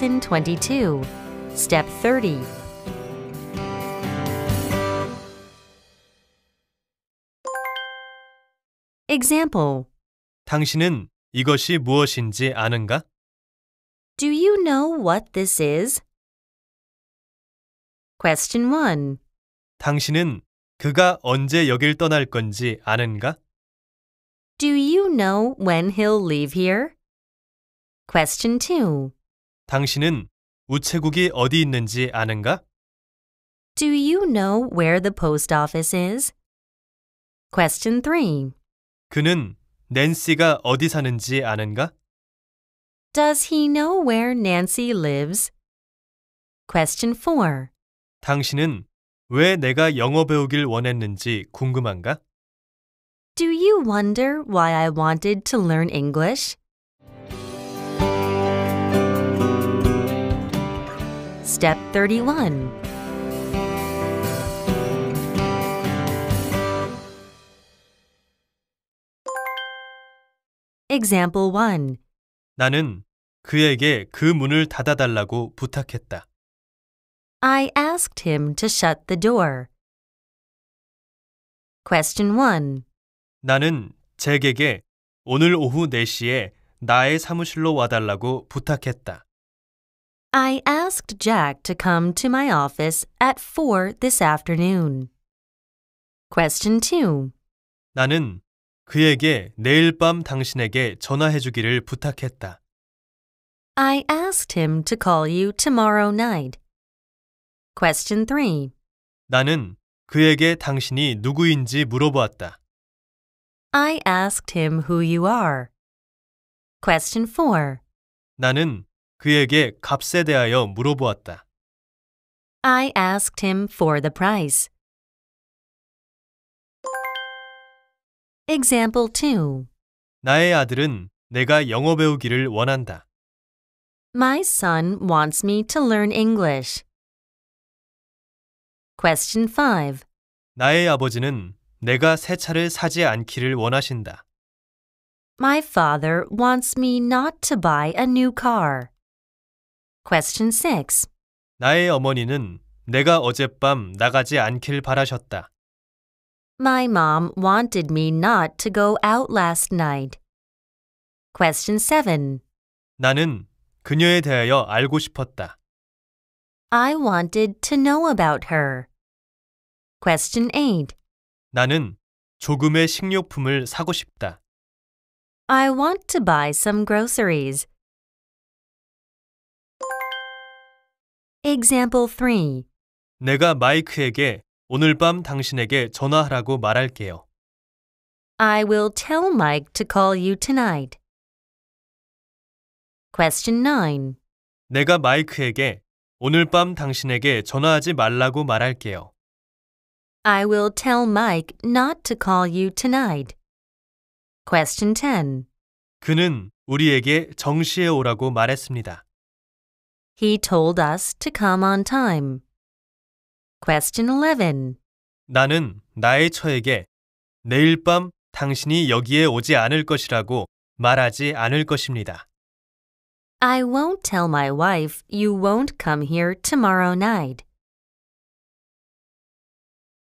Lesson 22, Step 30. Example 당신은 이것이 무엇인지 아는가? Do you know what this is? Question 1. 당신은 그가 언제 여길 떠날 건지 아는가? Do you know when he'll leave here? Question 2. 당신은 우체국이 어디 있는지 아는가? Do you know where the post office is? Question 3. 그는 낸시가 어디 사는지 아는가? Does he know where Nancy lives? Question 4. 당신은 왜 내가 영어 배우길 원했는지 궁금한가? Do you wonder why I wanted to learn English? Step 31. Example 1. 나는 그에게 그 문을 닫아달라고 부탁했다. I asked him to shut the door. Question 1. 나는 잭에게 오늘 오후 4시에 나의 사무실로 와달라고 부탁했다. I asked Jack to come to my office at 4 this afternoon. Question 2. 나는 그에게 내일 밤 당신에게 전화해 주기를 부탁했다. I asked him to call you tomorrow night. Question 3. 나는 그에게 당신이 누구인지 물어보았다. I asked him who you are. Question 4. 나는 그에게 값에 대하여 물어보았다. I asked him for the price. Example 2. 나의 아들은 내가 영어 배우기를 원한다. My son wants me to learn English. Question 5. 나의 아버지는 내가 새 차를 사지 않기를 원하신다. My father wants me not to buy a new car. Question 6. 나의 어머니는 내가 어젯밤 나가지 않길 바라셨다. My mom wanted me not to go out last night. Question 7. 나는 그녀에 대하여 알고 싶었다. I wanted to know about her. Question 8. 나는 조금의 식료품을 사고 싶다. I want to buy some groceries. Example 3. 내가 마이크에게 오늘 밤 당신에게 전화하라고 말할게요. I will tell Mike to call you tonight. Question 9. 내가 마이크에게 오늘 밤 당신에게 전화하지 말라고 말할게요. I will tell Mike not to call you tonight. Question 10. 그는 우리에게 정시에 오라고 말했습니다. He told us to come on time. Question 11. 나는 나의 처에게 내일 밤 당신이 여기에 오지 않을 것이라고 말하지 않을 것입니다. I won't tell my wife you won't come here tomorrow night.